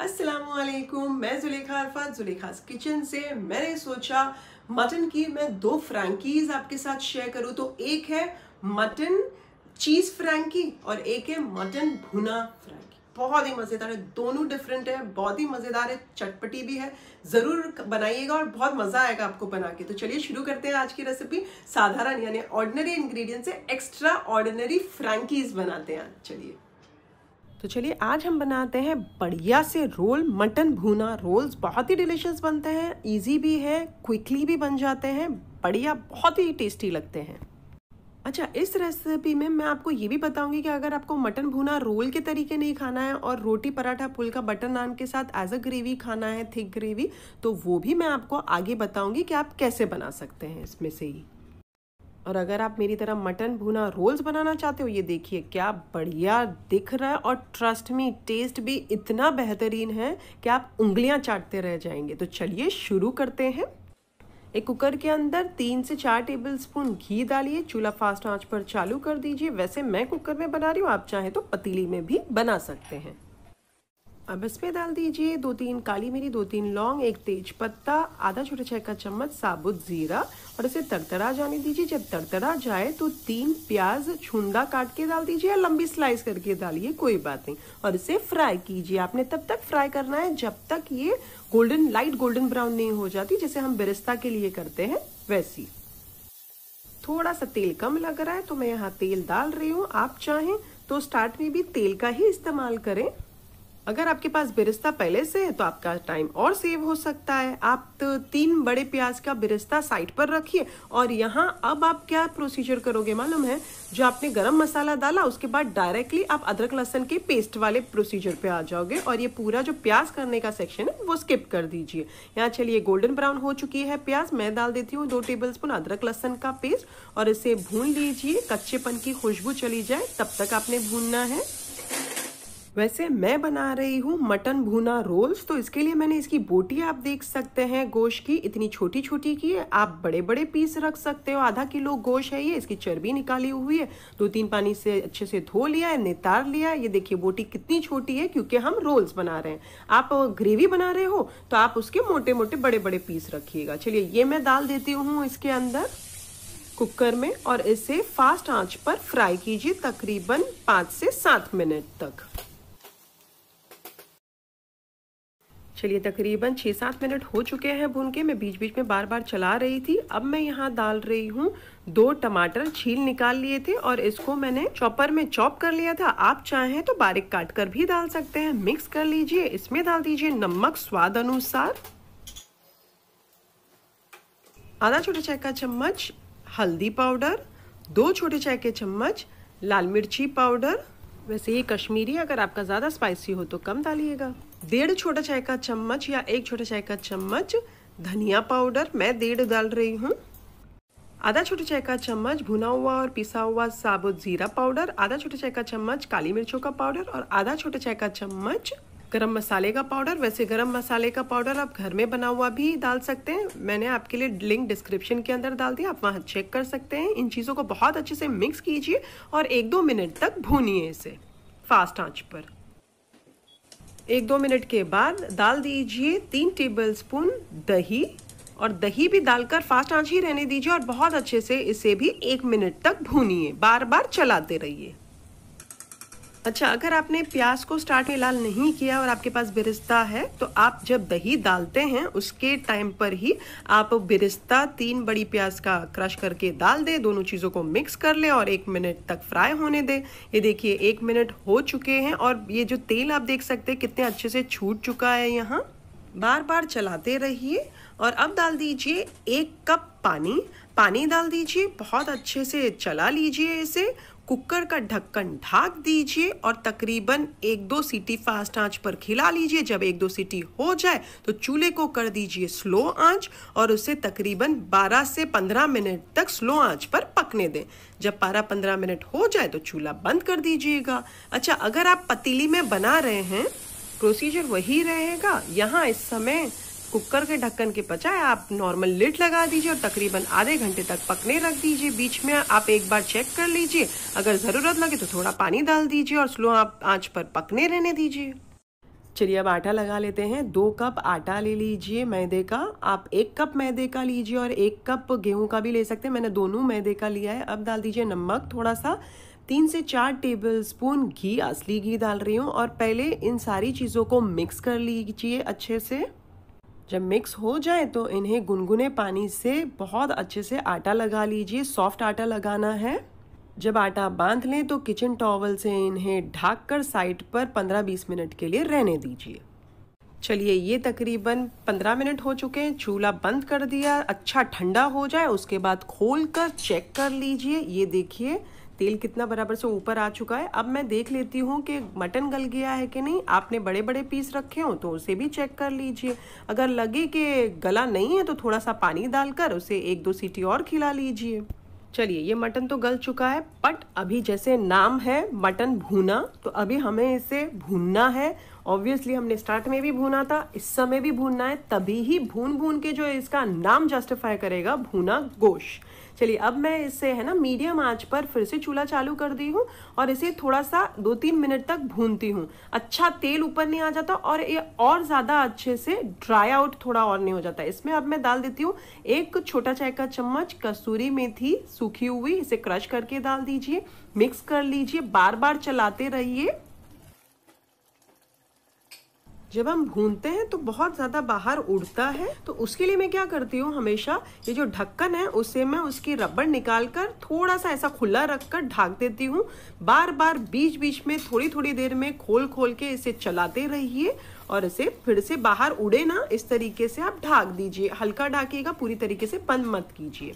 असलकुम मैं जुलेखा अरफा जुलेखा किचन से मैंने सोचा मटन की मैं दो फ्रैंकीज आपके साथ शेयर करूँ तो एक है मटन चीज़ फ्रैंकी और एक है मटन भुना फ्रैंकी बहुत ही मज़ेदार है दोनों डिफरेंट है बहुत ही मज़ेदार है चटपटी भी है ज़रूर बनाइएगा और बहुत मज़ा आएगा आपको बना के तो चलिए शुरू करते हैं आज की रेसिपी साधारण यानी ऑर्डिनरी इंग्रेडिएंट से एक्स्ट्रा ऑर्डिनरी फ्रैंकीज बनाते हैं चलिए तो चलिए आज हम बनाते हैं बढ़िया से रोल मटन भूना रोल्स बहुत ही डिलीशियस बनते हैं इजी भी है क्विकली भी बन जाते हैं बढ़िया बहुत ही टेस्टी लगते हैं अच्छा इस रेसिपी में मैं आपको ये भी बताऊंगी कि अगर आपको मटन भुना रोल के तरीके नहीं खाना है और रोटी पराठा पुलका बटर नान के साथ एज अ ग्रेवी खाना है थिक ग्रेवी तो वो भी मैं आपको आगे बताऊंगी कि आप कैसे बना सकते हैं इसमें से ही और अगर आप मेरी तरह मटन भुना रोल्स बनाना चाहते हो ये देखिए क्या बढ़िया दिख रहा है और ट्रस्ट मी टेस्ट भी इतना बेहतरीन है कि आप उंगलियां चाटते रह जाएंगे तो चलिए शुरू करते हैं एक कुकर के अंदर तीन से चार टेबल स्पून घी डालिए चूल्हा फास्ट आंच पर चालू कर दीजिए वैसे मैं कुकर में बना रही हूँ आप चाहें तो पतीली में भी बना सकते हैं अब इसमें डाल दीजिए दो तीन काली मिरी दो तीन लौंग एक तेज पत्ता आधा छोटे चाय का चम्मच साबुत जीरा और इसे तड़तड़ा जाने दीजिए जब तड़तड़ा जाए तो तीन प्याज छुंडा काट के डाल दीजिए या लंबी स्लाइस करके डालिए कोई बात नहीं और इसे फ्राई कीजिए आपने तब तक फ्राई करना है जब तक ये गोल्डन लाइट गोल्डन ब्राउन नहीं हो जाती जैसे हम बिरिस्ता के लिए करते हैं वैसी थोड़ा सा तेल कम लग रहा है तो मैं यहाँ तेल डाल रही हूँ आप चाहें तो स्टार्ट में भी तेल का ही इस्तेमाल करें अगर आपके पास बिरिस्ता पहले से है तो आपका टाइम और सेव हो सकता है आप तो तीन बड़े प्याज का बिरिस्ता साइड पर रखिए और यहाँ अब आप क्या प्रोसीजर करोगे मालूम है जो आपने गरम मसाला डाला उसके बाद डायरेक्टली आप अदरक लहसन के पेस्ट वाले प्रोसीजर पे आ जाओगे और ये पूरा जो प्याज करने का सेक्शन है वो स्किप कर दीजिए यहाँ चलिए गोल्डन ब्राउन हो चुकी है प्याज मैं डाल देती हूँ दो टेबल स्पून अदरक लहसन का पेस्ट और इसे भून लीजिए कच्चेपन की खुशबू चली जाए तब तक आपने भूनना है वैसे मैं बना रही हूँ मटन भुना रोल्स तो इसके लिए मैंने इसकी बोटी आप देख सकते हैं गोश्त की इतनी छोटी छोटी की है आप बड़े बड़े पीस रख सकते हो आधा किलो गोश्त है ये इसकी चर्बी निकाली हुई है दो तीन पानी से अच्छे से धो लिया है नितार लिया ये देखिए बोटी कितनी छोटी है क्योंकि हम रोल्स बना रहे हैं आप ग्रेवी बना रहे हो तो आप उसके मोटे मोटे बड़े बड़े पीस रखिएगा चलिए ये मैं डाल देती हूँ इसके अंदर कुकर में और इसे फास्ट आंच पर फ्राई कीजिए तकरीबन पाँच से सात मिनट तक चलिए तकरीबन छः सात मिनट हो चुके हैं भून के मैं बीच बीच में बार बार चला रही थी अब मैं यहाँ डाल रही हूँ दो टमाटर छील निकाल लिए थे और इसको मैंने चॉपर में चॉप कर लिया था आप चाहें तो बारीक काट कर भी डाल सकते हैं मिक्स कर लीजिए इसमें डाल दीजिए नमक स्वाद अनुसार आधा छोटे चाय का चम्मच हल्दी पाउडर दो छोटे चाय के चम्मच लाल मिर्ची पाउडर वैसे ये कश्मीरी अगर आपका ज़्यादा स्पाइसी हो तो कम डालिएगा डेढ़ छोटा चाय का चम्मच या एक छोटा चाय का चम्मच धनिया पाउडर मैं डेढ़ डाल रही हूँ आधा छोटे चाय का चम्मच भुना हुआ और पिसा हुआ साबुत जीरा पाउडर आधा छोटे चाय का चम्मच काली मिर्चों का पाउडर और आधा छोटे चाय का चम्मच गरम मसाले का पाउडर वैसे गरम मसाले का पाउडर आप घर में बना हुआ भी डाल सकते हैं मैंने आपके लिए लिंक डिस्क्रिप्शन के अंदर डाल दिया आप वहाँ चेक कर सकते हैं इन चीज़ों को बहुत अच्छे से मिक्स कीजिए और एक दो मिनट तक भूनिए इसे फास्ट आंच पर एक दो मिनट के बाद डाल दीजिए तीन टेबलस्पून दही और दही भी डालकर फास्ट आंच ही रहने दीजिए और बहुत अच्छे से इसे भी एक मिनट तक भूनिए बार बार चलाते रहिए अच्छा अगर आपने प्याज को स्टार्ट में लाल नहीं किया और आपके पास बिरिस्ता है तो आप जब दही डालते हैं उसके टाइम पर ही आप बिरिस्ता तीन बड़ी प्याज का क्रश करके डाल दें दोनों चीज़ों को मिक्स कर लें और एक मिनट तक फ्राई होने दें ये देखिए एक मिनट हो चुके हैं और ये जो तेल आप देख सकते हैं कितने अच्छे से छूट चुका है यहाँ बार बार चलाते रहिए और अब डाल दीजिए एक कप पानी पानी डाल दीजिए बहुत अच्छे से चला लीजिए इसे कुकर का ढक्कन ढाक दीजिए और तकरीबन एक दो सीटी फास्ट आंच पर खिला लीजिए जब एक दो सीटी हो जाए तो चूल्हे को कर दीजिए स्लो आंच और उसे तकरीबन 12 से 15 मिनट तक स्लो आंच पर पकने दें जब 12-15 मिनट हो जाए तो चूल्हा बंद कर दीजिएगा अच्छा अगर आप पतीली में बना रहे हैं प्रोसीजर वही रहेगा यहाँ इस समय कुकर के ढक्कन के बजाय आप नॉर्मल लिट लगा दीजिए और तकरीबन आधे घंटे तक पकने रख दीजिए बीच में आप एक बार चेक कर लीजिए अगर ज़रूरत लगे तो थोड़ा पानी डाल दीजिए और स्लो आप आँच पर पकने रहने दीजिए चलिए अब आटा लगा लेते हैं दो कप आटा ले लीजिए मैदे का आप एक कप मैदे का लीजिए और एक कप गेहूं का भी ले सकते हैं मैंने दोनों मैदे का लिया है अब डाल दीजिए नमक थोड़ा सा तीन से चार टेबल स्पून घी असली घी डाल रही हूँ और पहले इन सारी चीज़ों को मिक्स कर लीजिए अच्छे से जब मिक्स हो जाए तो इन्हें गुनगुने पानी से बहुत अच्छे से आटा लगा लीजिए सॉफ्ट आटा लगाना है जब आटा बांध लें तो किचन टॉवल से इन्हें ढाक कर साइड पर 15-20 मिनट के लिए रहने दीजिए चलिए ये तकरीबन 15 मिनट हो चुके हैं चूल्हा बंद कर दिया अच्छा ठंडा हो जाए उसके बाद खोल कर चेक कर लीजिए ये देखिए तेल कितना बराबर से ऊपर आ चुका है अब मैं देख लेती हूँ कि मटन गल गया है कि नहीं आपने बड़े बड़े पीस रखे हों तो उसे भी चेक कर लीजिए अगर लगे कि गला नहीं है तो थोड़ा सा पानी डालकर उसे एक दो सीटी और खिला लीजिए चलिए ये मटन तो गल चुका है बट अभी जैसे नाम है मटन भूना तो अभी हमें इसे भूनना है ऑब्वियसली हमने स्टार्ट में भी भूना था इस समय भी भूनना है तभी ही भून भून के जो इसका नाम जस्टिफाई करेगा भूना गोश चलिए अब मैं इसे है ना मीडियम आंच पर फिर से चूल्हा चालू कर दी हूँ और इसे थोड़ा सा दो तीन मिनट तक भूनती हूँ अच्छा तेल ऊपर नहीं आ जाता और ये और ज़्यादा अच्छे से ड्राई आउट थोड़ा और नहीं हो जाता इसमें अब मैं डाल देती हूँ एक छोटा चाय का चम्मच कसूरी मेथी सूखी हुई इसे क्रश करके डाल दीजिए मिक्स कर लीजिए बार बार चलाते रहिए जब हम भूनते हैं तो बहुत ज़्यादा बाहर उड़ता है तो उसके लिए मैं क्या करती हूँ हमेशा ये जो ढक्कन है उसे मैं उसकी रबड़ निकाल कर थोड़ा सा ऐसा खुला रख कर ढाक देती हूँ बार बार बीच बीच में थोड़ी थोड़ी देर में खोल खोल के इसे चलाते रहिए और इसे फिर से बाहर उड़े ना इस तरीके से आप ढाक दीजिए हल्का ढाकिएगा पूरी तरीके से बंद मत कीजिए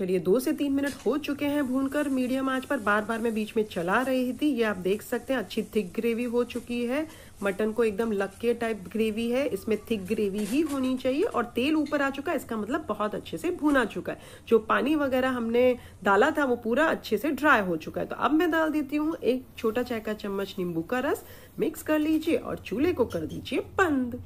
चलिए दो से तीन मिनट हो चुके हैं भूनकर मीडियम आंच पर बार बार मैं बीच में चला रही थी ये आप देख सकते हैं अच्छी थिक ग्रेवी हो चुकी है मटन को एकदम लक्के टाइप ग्रेवी है इसमें थिक ग्रेवी ही होनी चाहिए और तेल ऊपर आ चुका है इसका मतलब बहुत अच्छे से भुना चुका है जो पानी वगैरह हमने डाला था वो पूरा अच्छे से ड्राई हो चुका है तो अब मैं डाल देती हूँ एक छोटा चाय का चम्मच नींबू का रस मिक्स कर लीजिए और चूल्हे को कर दीजिए बंद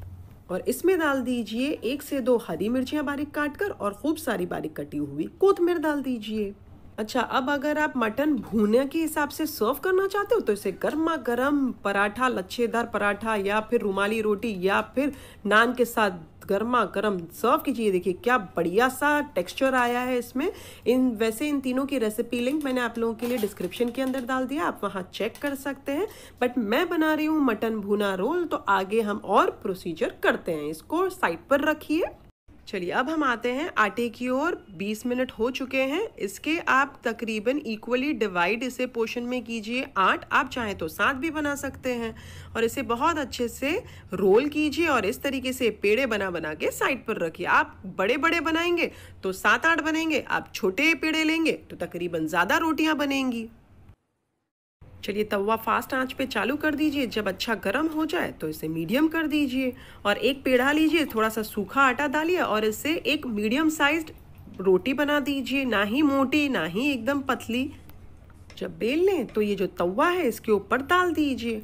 और इसमें डाल दीजिए एक से दो हरी मिर्चियाँ बारीक काट कर और खूब सारी बारीक कटी हुई कोथमीर डाल दीजिए अच्छा अब अगर आप मटन भूने के हिसाब से सर्व करना चाहते हो तो इसे गर्मा गर्म पराठा लच्छेदार पराठा या फिर रुमाली रोटी या फिर नान के साथ गर्मा गर्म सर्व कीजिए देखिए क्या बढ़िया सा टेक्सचर आया है इसमें इन वैसे इन तीनों की रेसिपी लिंक मैंने आप लोगों के लिए डिस्क्रिप्शन के अंदर डाल दिया आप वहाँ चेक कर सकते हैं बट मैं बना रही हूँ मटन भुना रोल तो आगे हम और प्रोसीजर करते हैं इसको साइड पर रखिए चलिए अब हम आते हैं आटे की ओर 20 मिनट हो चुके हैं इसके आप तकरीबन इक्वली डिवाइड इसे पोर्शन में कीजिए आठ आप चाहें तो सात भी बना सकते हैं और इसे बहुत अच्छे से रोल कीजिए और इस तरीके से पेड़े बना बना के साइड पर रखिए आप बड़े बड़े बनाएंगे तो सात आठ बनेंगे आप छोटे पेड़े लेंगे तो तकरीबन ज़्यादा रोटियाँ बनेंगी चलिए तवा फास्ट आंच पे चालू कर दीजिए जब अच्छा गर्म हो जाए तो इसे मीडियम कर दीजिए और एक पेड़ा लीजिए थोड़ा सा सूखा आटा डालिए और इसे एक मीडियम साइज रोटी बना दीजिए ना ही मोटी ना ही एकदम पतली जब बेल लें तो ये जो तवा है इसके ऊपर डाल दीजिए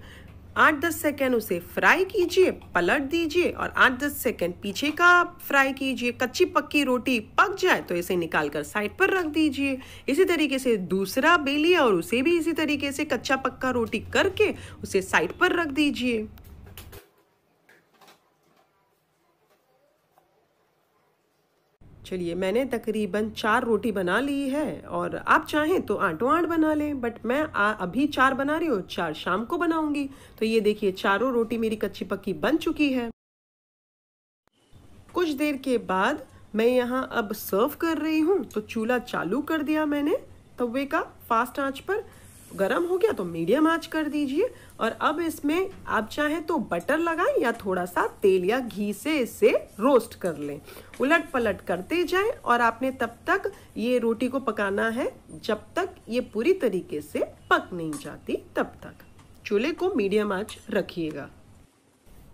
आठ दस सेकेंड उसे फ्राई कीजिए पलट दीजिए और आठ दस सेकेंड पीछे का फ्राई कीजिए कच्ची पक्की रोटी पक जाए तो इसे निकाल कर साइड पर रख दीजिए इसी तरीके से दूसरा बेलिए और उसे भी इसी तरीके से कच्चा पक्का रोटी करके उसे साइड पर रख दीजिए चलिए मैंने तकरीबन चार रोटी बना ली है और आप चाहें तो आठों आठ बना लें बट मैं आ, अभी चार बना रही हूँ चार शाम को बनाऊंगी तो ये देखिए चारों रोटी मेरी कच्ची पक्की बन चुकी है कुछ देर के बाद मैं यहाँ अब सर्व कर रही हूँ तो चूल्हा चालू कर दिया मैंने तवे का फास्ट आंच पर गरम हो गया तो मीडियम आंच कर दीजिए और अब इसमें आप चाहें तो बटर लगाएं या थोड़ा सा तेल या घी से इसे रोस्ट कर लें उलट पलट करते जाएं और आपने तब तक ये रोटी को पकाना है जब तक ये पूरी तरीके से पक नहीं जाती तब तक चूल्हे को मीडियम आंच रखिएगा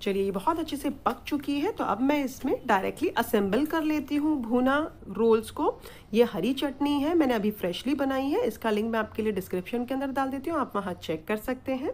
चलिए ये बहुत अच्छे से पक चुकी है तो अब मैं इसमें डायरेक्टली असेंबल कर लेती हूँ भुना रोल्स को ये हरी चटनी है मैंने अभी फ्रेशली बनाई है इसका लिंक मैं आपके लिए डिस्क्रिप्शन के अंदर डाल देती हूँ आप वहाँ चेक कर सकते हैं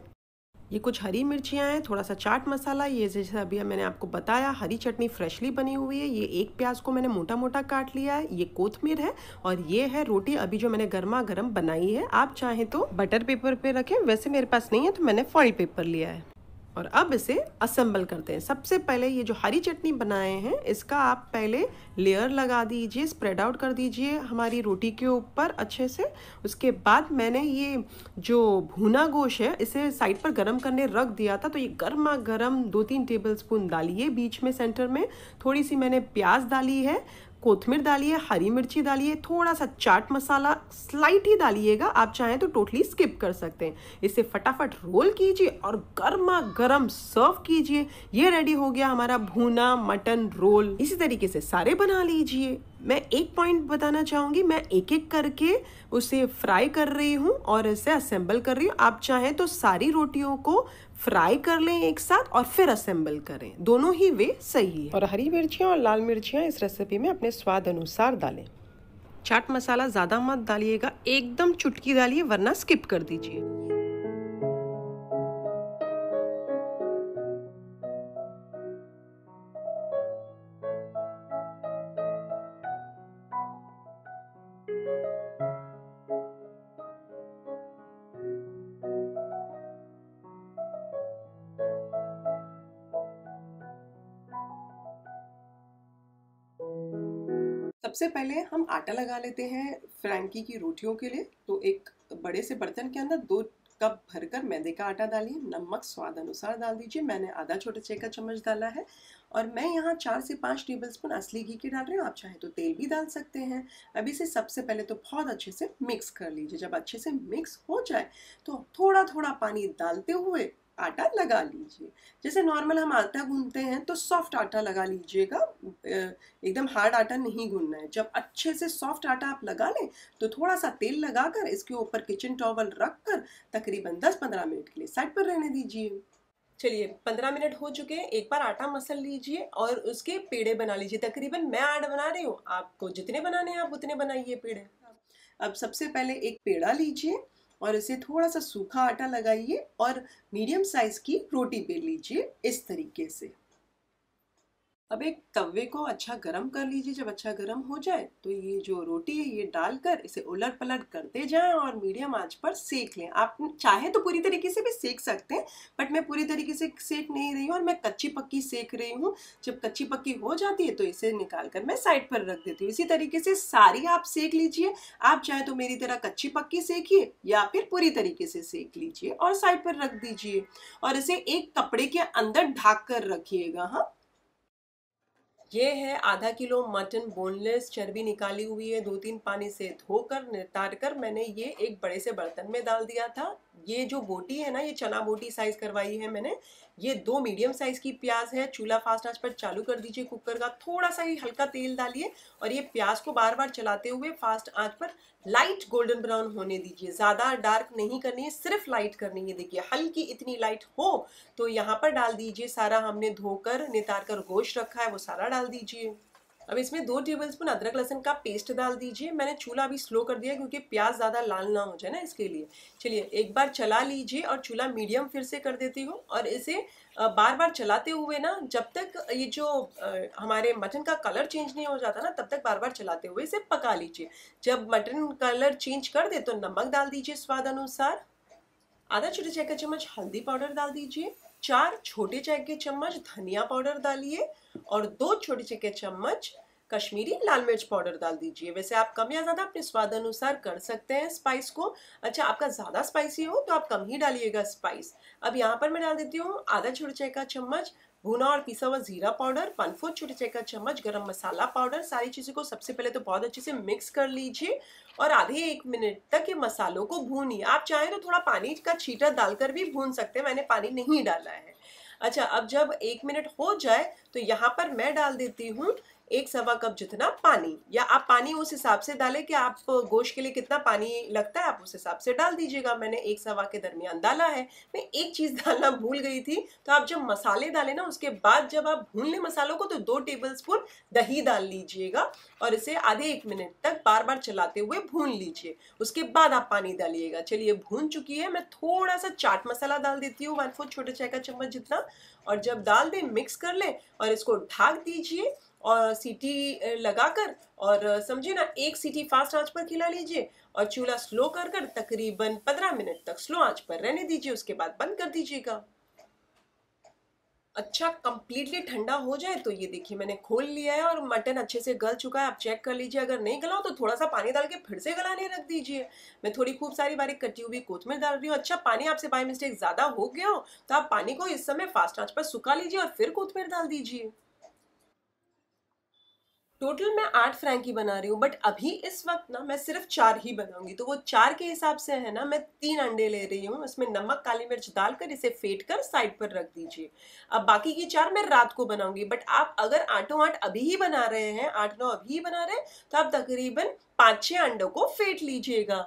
ये कुछ हरी मिर्चियाँ हैं थोड़ा सा चाट मसाला ये जैसे अभी मैंने आपको बताया हरी चटनी फ्रेशली बनी हुई है ये एक प्याज को मैंने मोटा मोटा काट लिया है ये कोथमीर है और ये है रोटी अभी जो मैंने गर्मा गर्म बनाई है आप चाहें तो बटर पेपर पे रखें वैसे मेरे पास नहीं है तो मैंने फॉइल पेपर लिया है और अब इसे असम्बल करते हैं सबसे पहले ये जो हरी चटनी बनाए हैं इसका आप पहले लेयर लगा दीजिए स्प्रेड आउट कर दीजिए हमारी रोटी के ऊपर अच्छे से उसके बाद मैंने ये जो भुना गोश है इसे साइड पर गर्म करने रख दिया था तो ये गर्मा गर्म दो तीन टेबल स्पून डालिए बीच में सेंटर में थोड़ी सी मैंने प्याज डाली है कोथमीर डालिए हरी मिर्ची डालिए थोड़ा सा चाट मसाला स्लाइट ही डालिएगा आप चाहें तो टोटली स्किप कर सकते हैं इसे फटाफट रोल कीजिए और गर्मा गर्म सर्व कीजिए ये रेडी हो गया हमारा भूना मटन रोल इसी तरीके से सारे बना लीजिए मैं एक पॉइंट बताना चाहूँगी मैं एक एक करके उसे फ्राई कर रही हूँ और इसे असेंबल कर रही हूँ आप चाहें तो सारी रोटियों को फ्राई कर लें एक साथ और फिर असेंबल करें दोनों ही वे सही है और हरी मिर्चियाँ और लाल मिर्चियाँ इस रेसिपी में अपने स्वाद अनुसार डालें चाट मसाला ज़्यादा मत डालिएगा एकदम चुटकी डालिए वरना स्किप कर दीजिए सबसे पहले हम आटा लगा लेते हैं फ्रैंकी की रोटियों के लिए तो एक बड़े से बर्तन के अंदर दो कप भरकर मैदे का आटा डालिए नमक स्वाद अनुसार डाल दीजिए मैंने आधा छोटे चाय का चम्मच डाला है और मैं यहाँ चार से पाँच टेबल स्पून असली घी के डाल रही हूँ आप चाहे तो तेल भी डाल सकते हैं अभी से सबसे पहले तो बहुत अच्छे से मिक्स कर लीजिए जब अच्छे से मिक्स हो जाए तो थोड़ा थोड़ा पानी डालते हुए आटा लगा लीजिए जैसे नॉर्मल हम आटा गूनते हैं तो सॉफ्ट आटा लगा लीजिएगा एकदम हार्ड आटा नहीं गूनना है जब अच्छे से सॉफ्ट आटा आप लगा लें तो थोड़ा सा तेल लगाकर इसके ऊपर किचन टॉवल रख कर तकरीबन दस पंद्रह मिनट के लिए साइड पर रहने दीजिए चलिए पंद्रह मिनट हो चुके हैं एक बार आटा मसल लीजिए और उसके पेड़े बना लीजिए तकरीबन मैं आठ बना रही हूँ आपको जितने बनाने हैं आप उतने बनाइए पेड़े अब सबसे पहले एक पेड़ा लीजिए और इसे थोड़ा सा सूखा आटा लगाइए और मीडियम साइज़ की रोटी बेल लीजिए इस तरीके से अब एक तवे को अच्छा गरम कर लीजिए जब अच्छा गरम हो जाए तो ये जो रोटी है ये डालकर इसे उलट पलट करते जाएं और मीडियम आंच पर सेक लें आप चाहे तो पूरी तरीके से भी सेक सकते हैं बट मैं पूरी तरीके से सेक नहीं रही हूँ और मैं कच्ची पक्की सेक रही हूँ जब कच्ची पक्की हो जाती है तो इसे निकाल कर मैं साइड पर रख देती हूँ इसी तरीके से सारी आप सेक लीजिए आप चाहे तो मेरी तरह कच्ची पक्की सेकिए या फिर पूरी तरीके से सेक लीजिए और साइड पर रख दीजिए और इसे एक कपड़े के अंदर ढाक कर रखिएगा हाँ ये है आधा किलो मटन बोनलेस चर्बी निकाली हुई है दो तीन पानी से धोकर नितार कर मैंने ये एक बड़े से बर्तन में डाल दिया था ये जो बोटी है ना ये चना बोटी साइज करवाई है मैंने ये दो मीडियम साइज की प्याज है चूल्हा फास्ट आंच पर चालू कर दीजिए कुकर का थोड़ा सा ही हल्का तेल डालिए और ये प्याज को बार बार चलाते हुए फास्ट आंच पर लाइट गोल्डन ब्राउन होने दीजिए ज़्यादा डार्क नहीं करनी है सिर्फ लाइट करनी है देखिए हल्की इतनी लाइट हो तो यहाँ पर डाल दीजिए सारा हमने धोकर नितार कर गोश्त रखा है वो सारा डाल दीजिए अब इसमें दो टेबल स्पून अदरक लहसन का पेस्ट डाल दीजिए मैंने चूल्हा अभी स्लो कर दिया क्योंकि प्याज ज़्यादा लाल ना हो जाए ना इसके लिए चलिए एक बार चला लीजिए और चूल्हा मीडियम फिर से कर देती हूँ और इसे बार बार चलाते हुए ना जब तक ये जो हमारे मटन का कलर चेंज नहीं हो जाता ना तब तक बार बार चलाते हुए इसे पका लीजिए जब मटन कलर चेंज कर दे तो नमक डाल दीजिए स्वाद अनुसार आधा छोटे चाय का चम्मच हल्दी पाउडर डाल दीजिए चार छोटे चाय के चम्मच धनिया पाउडर डालिए और दो छोटे चाय के चम्मच कश्मीरी लाल मिर्च पाउडर डाल दीजिए वैसे आप कम या ज़्यादा अपने स्वाद अनुसार कर सकते हैं स्पाइस को अच्छा आपका ज़्यादा स्पाइसी हो तो आप कम ही डालिएगा स्पाइस अब यहाँ पर मैं डाल देती हूँ आधा छोटे चाय का चम्मच भुना और पिसा हुआ जीरा पाउडर वन फोर्थ छोटे चाय का चम्मच गरम मसाला पाउडर सारी चीज़ों को सबसे पहले तो बहुत अच्छे से मिक्स कर लीजिए और आधे एक मिनट तक ये मसालों को भूनिए आप चाहें तो थोड़ा पानी का छीटा डालकर भी भून सकते हैं मैंने पानी नहीं डाला है अच्छा अब जब एक मिनट हो जाए तो यहाँ पर मैं डाल देती हूँ एक सवा कप जितना पानी या आप पानी उस हिसाब से डालें कि आप गोश्त के लिए कितना पानी लगता है आप उस हिसाब से डाल दीजिएगा मैंने एक सवा के दरमियान डाला है मैं एक चीज़ डालना भूल गई थी तो आप जब मसाले डालें ना उसके बाद जब आप भून लें मसालों को तो दो टेबल स्पून दही डाल लीजिएगा और इसे आधे एक मिनट तक बार बार चलाते हुए भून लीजिए उसके बाद आप पानी डालिएगा चलिए भून चुकी है मैं थोड़ा सा चाट मसाला डाल देती हूँ वन फोर्थ छोटे चाय का चम्मच जितना और जब डाल दें मिक्स कर ले और इसको ढाक दीजिए और सीटी लगाकर और समझे ना एक सीटी फास्ट आंच पर खिला लीजिए और चूल्हा स्लो कर कर तकरीबन पंद्रह मिनट तक स्लो आंच पर रहने दीजिए उसके बाद बंद कर दीजिएगा अच्छा कम्प्लीटली ठंडा हो जाए तो ये देखिए मैंने खोल लिया है और मटन अच्छे से गल चुका है आप चेक कर लीजिए अगर नहीं गला हो तो थोड़ा सा पानी डाल के फिर से गलाने रख दीजिए मैं थोड़ी खूब सारी बारीक कटी हुई कोथमीर डाल रही हूँ अच्छा पानी आपसे बाय मिस्टेक ज़्यादा हो गया हो तो आप पानी को इस समय फास्ट आंच पर सुखा लीजिए और फिर कोथमीर डाल दीजिए टोटल मैं आठ फ्रैंकी बना रही हूँ बट अभी इस वक्त ना मैं सिर्फ चार ही बनाऊंगी तो वो चार के हिसाब से है ना मैं तीन अंडे ले रही हूँ उसमें नमक काली मिर्च डालकर इसे फेंट कर साइड पर रख दीजिए अब बाकी की चार मैं रात को बनाऊंगी बट आप अगर आठों आठ अभी ही बना रहे हैं आठ नौ अभी ही बना रहे हैं तो आप तकरीबन पाँच छः अंडों को फेंट लीजिएगा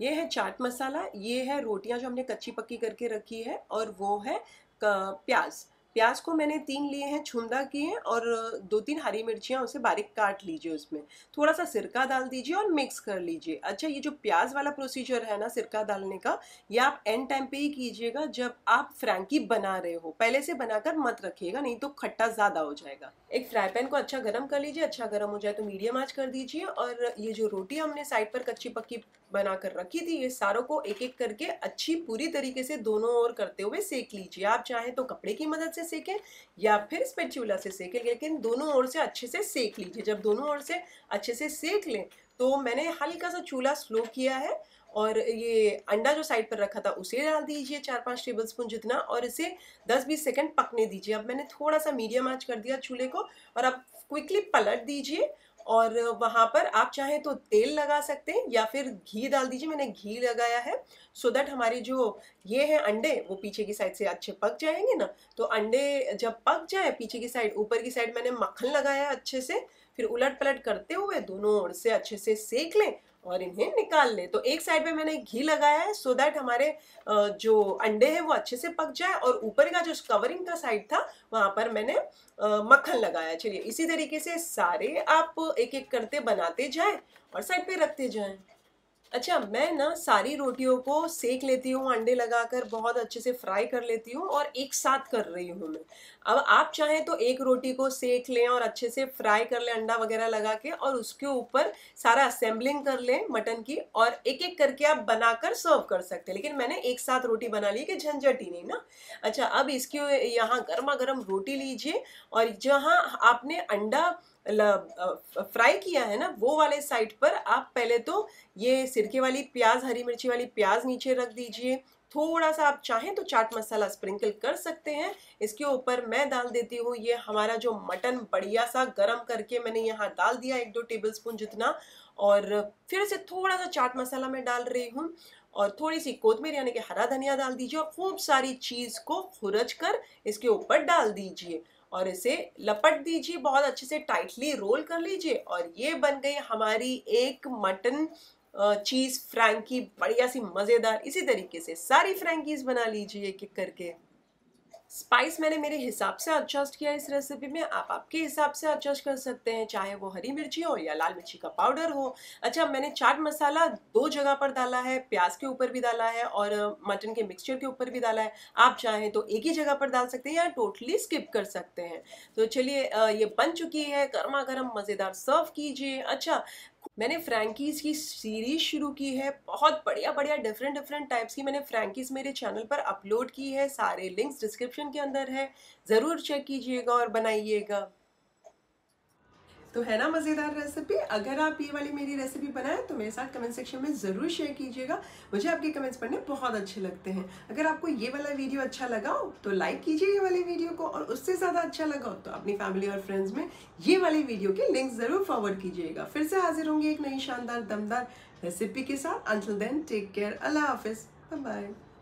ये है चाट मसाला ये है रोटियाँ जो हमने कच्ची पक्की करके रखी है और वो है प्याज प्याज को मैंने तीन लिए हैं छुंदा किए हैं और दो तीन हरी मिर्चियाँ उसे बारीक काट लीजिए उसमें थोड़ा सा सिरका डाल दीजिए और मिक्स कर लीजिए अच्छा ये जो प्याज वाला प्रोसीजर है ना सिरका डालने का ये आप एंड टाइम पे ही कीजिएगा जब आप फ्रैंकी बना रहे हो पहले से बनाकर मत रखिएगा नहीं तो खट्टा ज़्यादा हो जाएगा एक फ्राई पैन को अच्छा गर्म कर लीजिए अच्छा गर्म हो जाए तो मीडियम आँच कर दीजिए और ये जो रोटी हमने साइड पर कच्ची पक्की बनाकर रखी थी ये सारों को एक एक करके अच्छी पूरी तरीके से दोनों ओर करते हुए सेक लीजिए आप चाहें तो कपड़े की मदद से से सेकें या फिर स्पेचुला से सेकें लेकिन दोनों ओर से अच्छे से सेक लीजिए जब दोनों ओर से अच्छे से सेक लें तो मैंने हल्का सा चूल्हा स्लो किया है और ये अंडा जो साइड पर रखा था उसे डाल दीजिए चार पांच टेबल स्पून जितना और इसे 10-20 सेकंड पकने दीजिए अब मैंने थोड़ा सा मीडियम आंच कर दिया चूल्हे को और अब क्विकली पलट दीजिए और वहाँ पर आप चाहें तो तेल लगा सकते हैं या फिर घी डाल दीजिए मैंने घी लगाया है सो दैट हमारे जो ये है अंडे वो पीछे की साइड से अच्छे पक जाएंगे ना तो अंडे जब पक जाए पीछे की साइड ऊपर की साइड मैंने मक्खन लगाया अच्छे से फिर उलट पलट करते हुए दोनों ओर से अच्छे से सेक लें और इन्हें निकाल लें तो एक साइड पे मैंने घी लगाया है सो दैट हमारे जो अंडे हैं वो अच्छे से पक जाए और ऊपर का जो कवरिंग का साइड था वहाँ पर मैंने मक्खन लगाया चलिए इसी तरीके से सारे आप एक एक करते बनाते जाएं और साइड पे रखते जाएं अच्छा मैं ना सारी रोटियों को सेक लेती हूँ अंडे लगाकर बहुत अच्छे से फ्राई कर लेती हूँ और एक साथ कर रही हूँ मैं अब आप चाहें तो एक रोटी को सेक लें और अच्छे से फ्राई कर लें अंडा वगैरह लगा के और उसके ऊपर सारा असेंबलिंग कर लें मटन की और एक एक करके आप बनाकर सर्व कर सकते हैं लेकिन मैंने एक साथ रोटी बना ली कि झंझट ही नहीं ना अच्छा अब इसकी यहाँ गर्मा गर्म रोटी लीजिए और जहाँ आपने अंडा फ्राई किया है ना वो वाले साइड पर आप पहले तो ये सिरके वाली प्याज हरी मिर्ची वाली प्याज नीचे रख दीजिए थोड़ा सा आप चाहें तो चाट मसाला स्प्रिंकल कर सकते हैं इसके ऊपर मैं डाल देती हूँ ये हमारा जो मटन बढ़िया सा गरम करके मैंने यहाँ डाल दिया एक दो टेबलस्पून जितना और फिर से थोड़ा सा चाट मसाला मैं डाल रही हूँ और थोड़ी सी कोतमीर यानी कि हरा धनिया डाल दीजिए और खूब सारी चीज़ को खुरज कर इसके ऊपर डाल दीजिए और इसे लपट दीजिए बहुत अच्छे से टाइटली रोल कर लीजिए और ये बन गई हमारी एक मटन चीज़ फ्रैंकी बढ़िया सी मज़ेदार इसी तरीके से सारी फ्रैंकीज बना लीजिए एक एक करके स्पाइस मैंने मेरे हिसाब से एडजस्ट किया इस रेसिपी में आप आपके हिसाब से एडजस्ट कर सकते हैं चाहे वो हरी मिर्ची हो या लाल मिर्ची का पाउडर हो अच्छा मैंने चाट मसाला दो जगह पर डाला है प्याज के ऊपर भी डाला है और मटन के मिक्सचर के ऊपर भी डाला है आप चाहें तो एक ही जगह पर डाल सकते हैं या टोटली स्किप कर सकते हैं तो चलिए ये बन चुकी है गर्मा गर्म मज़ेदार सर्व कीजिए अच्छा मैंने फ्रैंकीज़ की सीरीज शुरू की है बहुत बढ़िया बढ़िया डिफरेंट डिफरेंट टाइप्स की मैंने फ्रैंकीज़ मेरे चैनल पर अपलोड की है सारे लिंक्स डिस्क्रिप्शन के अंदर है ज़रूर चेक कीजिएगा और बनाइएगा तो है ना मज़ेदार रेसिपी अगर आप ये वाली मेरी रेसिपी बनाएं तो मेरे साथ कमेंट सेक्शन में ज़रूर शेयर कीजिएगा मुझे आपके कमेंट्स पढ़ने बहुत अच्छे लगते हैं अगर आपको ये वाला वीडियो अच्छा लगा हो तो लाइक कीजिए ये वाली वीडियो को और उससे ज़्यादा अच्छा लगा हो तो अपनी फैमिली और फ्रेंड्स में ये वाली वीडियो के लिंक ज़रूर फॉरवर्ड कीजिएगा फिर से हाजिर होंगे एक नई शानदार दमदार रेसिपी के साथ अंटिल देन टेक केयर अल्लाह हाफिज़ बाय